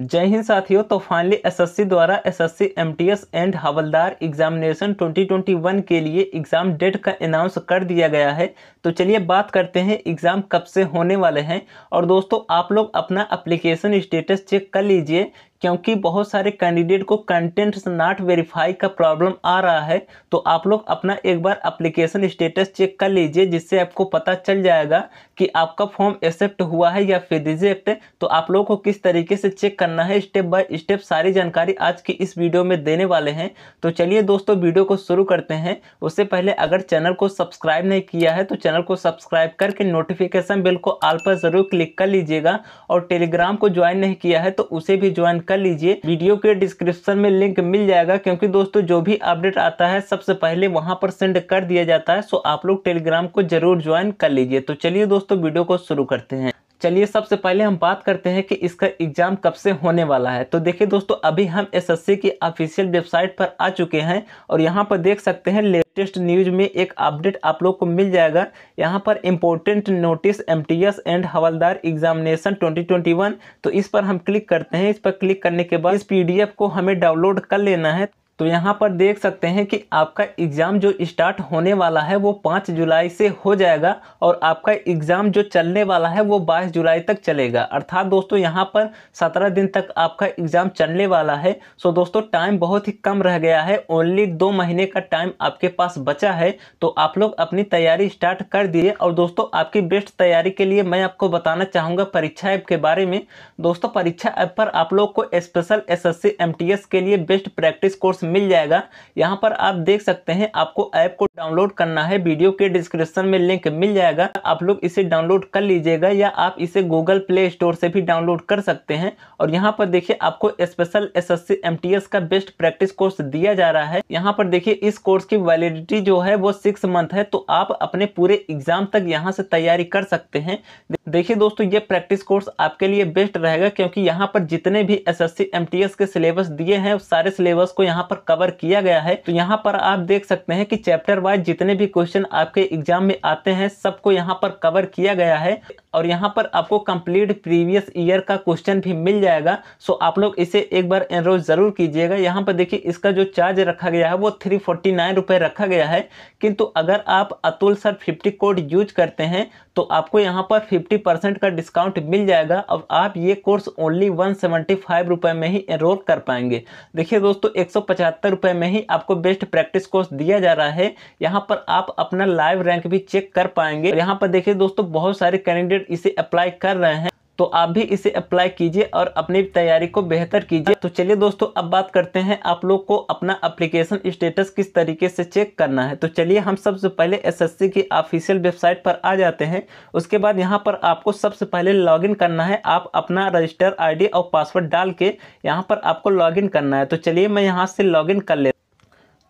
जय हिंद साथियों तो फाइनली एसएससी द्वारा एसएससी एमटीएस एंड हवलदार एग्जामिनेशन 2021 के लिए एग्ज़ाम डेट का अनाउंस कर दिया गया है तो चलिए बात करते हैं एग्ज़ाम कब से होने वाले हैं और दोस्तों आप लोग अपना अप्लीकेशन स्टेटस चेक कर लीजिए क्योंकि बहुत सारे कैंडिडेट को कंटेंट नॉट वेरीफाई का प्रॉब्लम आ रहा है तो आप लोग अपना एक बार अप्लीकेशन स्टेटस चेक कर लीजिए जिससे आपको पता चल जाएगा कि आपका फॉर्म एक्सेप्ट हुआ है या फिर रिजेक्ट तो आप लोगों को किस तरीके से चेक करना है स्टेप बाय स्टेप सारी जानकारी आज की इस वीडियो में देने वाले हैं तो चलिए दोस्तों वीडियो को शुरू करते हैं उससे पहले अगर चैनल को सब्सक्राइब नहीं किया है तो चैनल को सब्सक्राइब करके नोटिफिकेशन बिल को आल पर ज़रूर क्लिक कर लीजिएगा और टेलीग्राम को ज्वाइन नहीं किया है तो उसे भी ज्वाइन कर कर लीजिए वीडियो के डिस्क्रिप्शन में लिंक मिल जाएगा क्योंकि दोस्तों जो भी अपडेट आता है सबसे पहले वहां पर सेंड कर दिया जाता है सो आप लोग टेलीग्राम को जरूर ज्वाइन कर लीजिए तो चलिए दोस्तों वीडियो को शुरू करते हैं चलिए सबसे पहले हम बात करते हैं कि इसका एग्ज़ाम कब से होने वाला है तो देखिए दोस्तों अभी हम एसएससी की ऑफिशियल वेबसाइट पर आ चुके हैं और यहाँ पर देख सकते हैं लेटेस्ट न्यूज़ में एक अपडेट आप लोग को मिल जाएगा यहाँ पर इम्पोर्टेंट नोटिस एमटीएस एंड हवलदार एग्जामिनेशन 2021 तो इस पर हम क्लिक करते हैं इस पर क्लिक करने के बाद इस पी को हमें डाउनलोड कर लेना है तो यहाँ पर देख सकते हैं कि आपका एग्ज़ाम जो स्टार्ट होने वाला है वो पाँच जुलाई से हो जाएगा और आपका एग्ज़ाम जो चलने वाला है वो बाईस जुलाई तक चलेगा अर्थात दोस्तों यहाँ पर सत्रह दिन तक आपका एग्ज़ाम चलने वाला है सो दोस्तों टाइम बहुत ही कम रह गया है ओनली दो महीने का टाइम आपके पास बचा है तो आप लोग अपनी तैयारी स्टार्ट कर दिए और दोस्तों आपकी बेस्ट तैयारी के लिए मैं आपको बताना चाहूँगा परीक्षा ऐप के बारे में दोस्तों परीक्षा ऐप पर आप लोग को स्पेशल एस एस के लिए बेस्ट प्रैक्टिस कोर्स मिल जाएगा यहाँ पर आप देख सकते हैं आपको ऐप को डाउनलोड करना है वीडियो के डिस्क्रिप्शन में लिंक मिल जाएगा आप लोग इसे डाउनलोड कर लीजिएगा या आप इसे गूगल प्ले स्टोर से भी डाउनलोड कर सकते हैं और यहाँ पर देखिए आपको स्पेशल एस एस का बेस्ट प्रैक्टिस कोर्स दिया जा रहा है यहाँ पर देखिए इस कोर्स की वैलिडिटी जो है वो सिक्स मंथ है तो आप अपने पूरे एग्जाम तक यहाँ से तैयारी कर सकते हैं देखिए दोस्तों ये प्रैक्टिस कोर्स आपके लिए बेस्ट रहेगा क्योंकि यहाँ पर जितने भी एस एस के सिलेबस दिए हैं सारे सिलेबस को यहाँ पर पर कवर किया गया है तो यहाँ पर आप देख सकते हैं कि चैप्टर वाइज जितने भी क्वेश्चन आपके एग्जाम में आते हैं सबको यहाँ पर कवर किया गया है और यहाँ पर आपको कंप्लीट प्रीवियस ईयर का क्वेश्चन भी मिल जाएगा सो आप लोग इसे एक बार एनरोल ज़रूर कीजिएगा यहाँ पर देखिए इसका जो चार्ज रखा गया है वो थ्री फोर्टी नाइन रुपये रखा गया है किंतु अगर आप Atul sir fifty code use करते हैं तो आपको यहाँ पर फिफ्टी परसेंट का डिस्काउंट मिल जाएगा अब आप ये course only one seventy five रुपये में ही एनरोल कर पाएंगे देखिए दोस्तों एक सौ पचहत्तर रुपये में ही आपको बेस्ट प्रैक्टिस कोर्स दिया जा रहा है यहाँ पर आप अपना लाइव रैंक भी चेक कर पाएंगे यहाँ पर देखिए दोस्तों बहुत सारे कैंडिडेट स्टूडेंट इसे अप्लाई कर रहे हैं तो आप भी इसे अप्लाई कीजिए और अपनी तैयारी को बेहतर कीजिए तो चलिए दोस्तों अब बात करते हैं आप लोग को अपना एप्लीकेशन स्टेटस किस तरीके से चेक करना है तो चलिए हम सबसे पहले एसएससी की ऑफिशियल वेबसाइट पर आ जाते हैं उसके बाद यहाँ पर आपको सबसे पहले लॉगिन करना है आप अपना रजिस्टर आई और पासवर्ड डाल के यहाँ पर आपको लॉग करना है तो चलिए मैं यहाँ से लॉग कर ले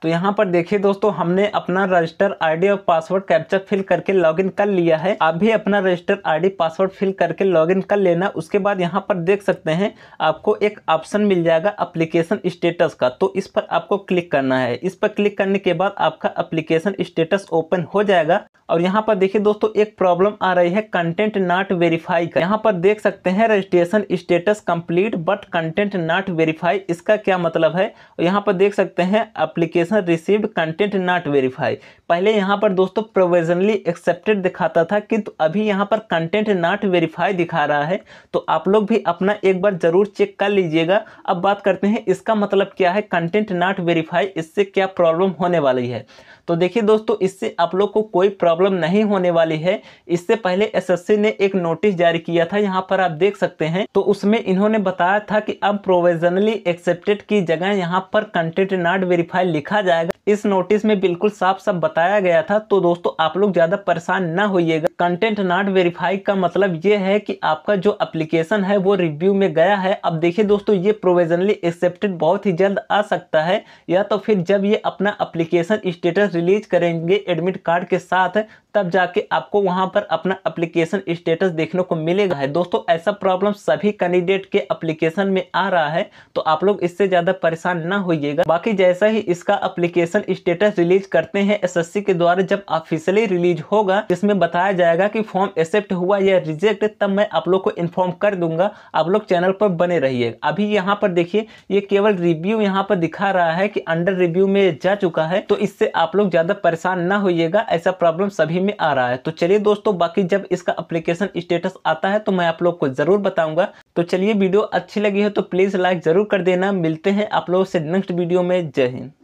तो यहाँ पर देखिए दोस्तों हमने अपना रजिस्टर आईडी और पासवर्ड कैप्चर फिल करके लॉगिन कर लिया है आप भी अपना रजिस्टर आईडी पासवर्ड फिल करके लॉगिन कर लेना उसके बाद यहाँ पर देख सकते हैं आपको एक ऑप्शन मिल जाएगा अप्लीकेशन स्टेटस का तो इस पर आपको क्लिक करना है इस पर क्लिक करने के बाद आपका अप्लीकेशन स्टेटस ओपन हो जाएगा और यहाँ पर देखिए दोस्तों एक प्रॉब्लम आ रही है कंटेंट नॉट वेरीफाई का यहाँ पर देख सकते हैं registration status complete but content not verify इसका क्या मतलब है यहाँ पर देख सकते हैं application person received content not verify पहले यहाँ पर दोस्तों प्रोविजनली एक्सेप्टेड दिखाता था किंतु तो अभी यहाँ पर कंटेंट नॉट वेरीफाई दिखा रहा है तो आप लोग भी अपना एक बार ज़रूर चेक कर लीजिएगा अब बात करते हैं इसका मतलब क्या है कंटेंट नॉट वेरीफाई इससे क्या प्रॉब्लम होने वाली है तो देखिए दोस्तों इससे आप लोग को कोई प्रॉब्लम नहीं होने वाली है इससे पहले एसएससी ने एक नोटिस जारी किया था यहाँ पर आप देख सकते हैं तो उसमें इन्होंने बताया था कि अब प्रोविजनली एक्सेप्टेड की जगह यहाँ पर कंटेंट नॉट वेरीफाई लिखा जाएगा इस नोटिस में बिल्कुल साफ साफ बताया गया था तो दोस्तों आप लोग ज़्यादा परेशान ना होइएगा कंटेंट नॉट वेरीफाई का मतलब ये है कि आपका जो एप्लीकेशन है वो रिव्यू में गया है अब देखिए दोस्तों ये प्रोविजनली एक्सेप्टेड बहुत ही जल्द आ सकता है या तो फिर जब ये अपना एप्लीकेशन स्टेटस रिलीज करेंगे एडमिट कार्ड के साथ तब जाके आपको वहाँ पर अपना एप्लीकेशन स्टेटस देखने को मिलेगा है दोस्तों ऐसा प्रॉब्लम सभी कैंडिडेट के एप्लीकेशन में आ रहा है तो आप लोग इससे ज़्यादा परेशान ना होइएगा बाकी जैसा ही इसका एप्लीकेशन स्टेटस रिलीज करते हैं एसएससी के द्वारा जब ऑफिशियली रिलीज होगा जिसमें बताया जाए जाएगा कि फॉर्म एक्सेप्ट हुआ या रिजेक्ट तब मैं आप लोग को इन्फॉर्म कर दूंगा आप लोग चैनल पर बने रहिए अभी यहाँ पर देखिए ये केवल रिव्यू यहाँ पर दिखा रहा है कि अंडर रिव्यू में जा चुका है तो इससे आप लोग ज़्यादा परेशान ना होइएगा ऐसा प्रॉब्लम सभी में आ रहा है तो चलिए दोस्तों बाकी जब इसका अप्लीकेशन स्टेटस आता है तो मैं आप लोग को ज़रूर बताऊँगा तो चलिए वीडियो अच्छी लगी है तो प्लीज़ लाइक ज़रूर कर देना मिलते हैं आप लोगों से नेक्स्ट वीडियो में जय हिंद